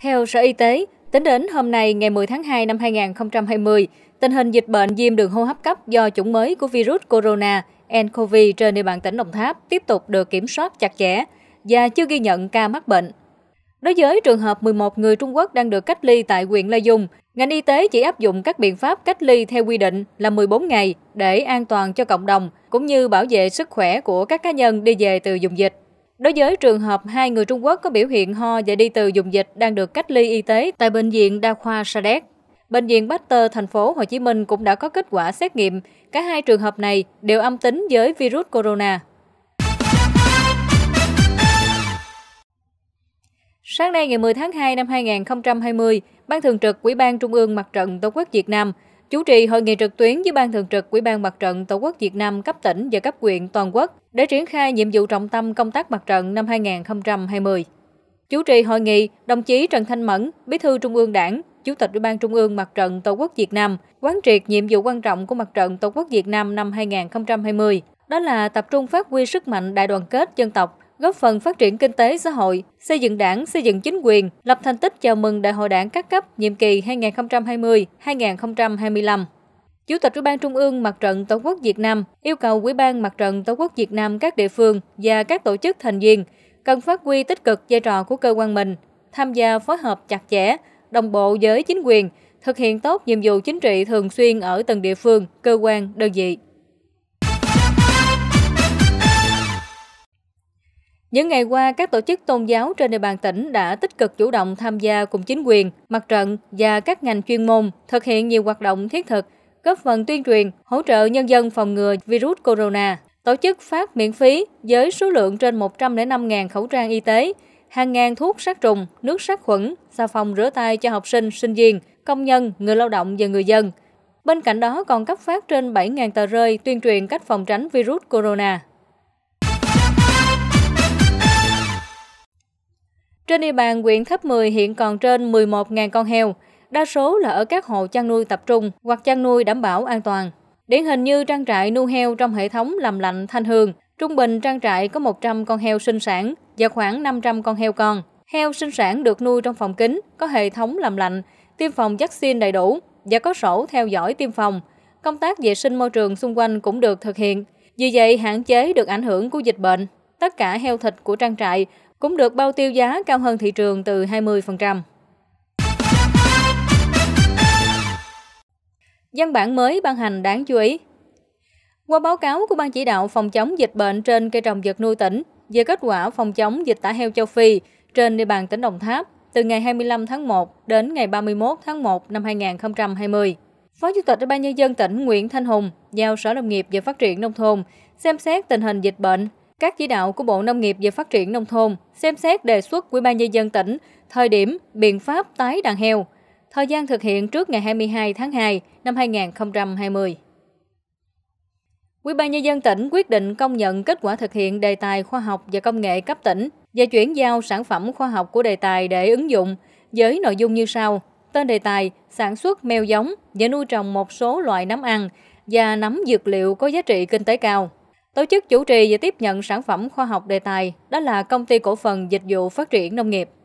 Theo Sở Y tế, tính đến hôm nay ngày 10 tháng 2 năm 2020, tình hình dịch bệnh viêm đường hô hấp cấp do chủng mới của virus corona nCoV trên địa bàn tỉnh Đồng Tháp tiếp tục được kiểm soát chặt chẽ và chưa ghi nhận ca mắc bệnh. Đối với trường hợp 11 người Trung Quốc đang được cách ly tại huyện La Dung, ngành y tế chỉ áp dụng các biện pháp cách ly theo quy định là 14 ngày để an toàn cho cộng đồng cũng như bảo vệ sức khỏe của các cá nhân đi về từ vùng dịch. Đối với trường hợp hai người Trung Quốc có biểu hiện ho và đi từ dùng dịch đang được cách ly y tế tại bệnh viện Đa khoa Sa Đéc. Bệnh viện Pasteur thành phố Hồ Chí Minh cũng đã có kết quả xét nghiệm, cả hai trường hợp này đều âm tính với virus corona. Sáng nay ngày 10 tháng 2 năm 2020, Ban Thường trực Ủy ban Trung ương Mặt trận Tổ quốc Việt Nam – chủ trì hội nghị trực tuyến với Ban Thường trực Ủy ban Mặt trận Tổ quốc Việt Nam cấp tỉnh và cấp huyện toàn quốc để triển khai nhiệm vụ trọng tâm công tác mặt trận năm 2020. Chủ trì hội nghị, đồng chí Trần Thanh Mẫn, Bí thư Trung ương Đảng, Chủ tịch Ủy ban Trung ương Mặt trận Tổ quốc Việt Nam quán triệt nhiệm vụ quan trọng của Mặt trận Tổ quốc Việt Nam năm 2020, đó là tập trung phát huy sức mạnh đại đoàn kết dân tộc, góp phần phát triển kinh tế xã hội, xây dựng đảng, xây dựng chính quyền, lập thành tích chào mừng Đại hội đảng các cấp nhiệm kỳ 2020-2025. Chủ tịch Ủy ban Trung ương Mặt trận Tổ quốc Việt Nam yêu cầu Ủy ban Mặt trận Tổ quốc Việt Nam các địa phương và các tổ chức thành viên cần phát huy tích cực vai trò của cơ quan mình, tham gia phối hợp chặt chẽ, đồng bộ với chính quyền, thực hiện tốt nhiệm vụ chính trị thường xuyên ở từng địa phương, cơ quan, đơn vị. Những ngày qua, các tổ chức tôn giáo trên địa bàn tỉnh đã tích cực chủ động tham gia cùng chính quyền, mặt trận và các ngành chuyên môn thực hiện nhiều hoạt động thiết thực, góp phần tuyên truyền, hỗ trợ nhân dân phòng ngừa virus corona, tổ chức phát miễn phí với số lượng trên 105.000 khẩu trang y tế, hàng ngàn thuốc sát trùng, nước sát khuẩn, xà phòng rửa tay cho học sinh, sinh viên, công nhân, người lao động và người dân. Bên cạnh đó còn cấp phát trên 7.000 tờ rơi tuyên truyền cách phòng tránh virus corona. Trên địa bàn huyện Tháp 10 hiện còn trên 11.000 con heo, đa số là ở các hộ chăn nuôi tập trung hoặc chăn nuôi đảm bảo an toàn. Điển hình như trang trại nuôi heo trong hệ thống làm lạnh Thanh Hương, trung bình trang trại có 100 con heo sinh sản và khoảng 500 con heo con. Heo sinh sản được nuôi trong phòng kính, có hệ thống làm lạnh, tiêm phòng vaccine đầy đủ và có sổ theo dõi tiêm phòng. Công tác vệ sinh môi trường xung quanh cũng được thực hiện. Vì vậy, hạn chế được ảnh hưởng của dịch bệnh. Tất cả heo thịt của trang trại cũng được bao tiêu giá cao hơn thị trường từ 20%. Văn bản mới ban hành đáng chú ý. Qua báo cáo của Ban chỉ đạo phòng chống dịch bệnh trên cây trồng vật nuôi tỉnh về kết quả phòng chống dịch tả heo châu Phi trên địa bàn tỉnh Đồng Tháp từ ngày 25 tháng 1 đến ngày 31 tháng 1 năm 2020. Phó Chủ tịch Ủy ban nhân dân tỉnh Nguyễn Thanh Hùng giao Sở Nông nghiệp và Phát triển nông thôn xem xét tình hình dịch bệnh, các chỉ đạo của Bộ Nông nghiệp và Phát triển Nông thôn xem xét đề xuất của ban nhân dân tỉnh thời điểm biện pháp tái đàn heo, thời gian thực hiện trước ngày 22 tháng 2 năm 2020. Ủy ban nhân dân tỉnh quyết định công nhận kết quả thực hiện đề tài khoa học và công nghệ cấp tỉnh và chuyển giao sản phẩm khoa học của đề tài để ứng dụng với nội dung như sau: tên đề tài sản xuất mèo giống và nuôi trồng một số loại nấm ăn và nấm dược liệu có giá trị kinh tế cao. Tổ chức chủ trì và tiếp nhận sản phẩm khoa học đề tài đó là Công ty Cổ phần Dịch vụ Phát triển Nông nghiệp.